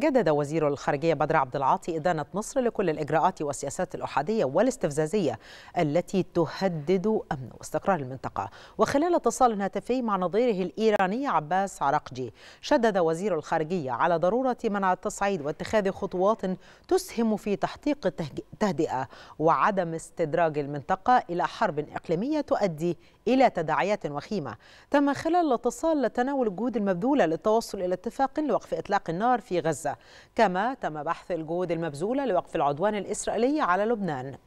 جدد وزير الخارجية بدر عبد العاطي إدانة مصر لكل الإجراءات والسياسات الأحادية والاستفزازية التي تهدد أمن واستقرار المنطقة وخلال اتصال هاتفي مع نظيره الإيراني عباس عرقجي شدد وزير الخارجية على ضرورة منع التصعيد واتخاذ خطوات تسهم في تحقيق التهدئة وعدم استدراج المنطقة إلى حرب إقليمية تؤدي إلى تداعيات وخيمة تم خلال الاتصال تناول الجهود المبذولة للتوصل إلى اتفاق لوقف إطلاق النار في غزة كما تم بحث الجهود المبذولة لوقف العدوان الإسرائيلي على لبنان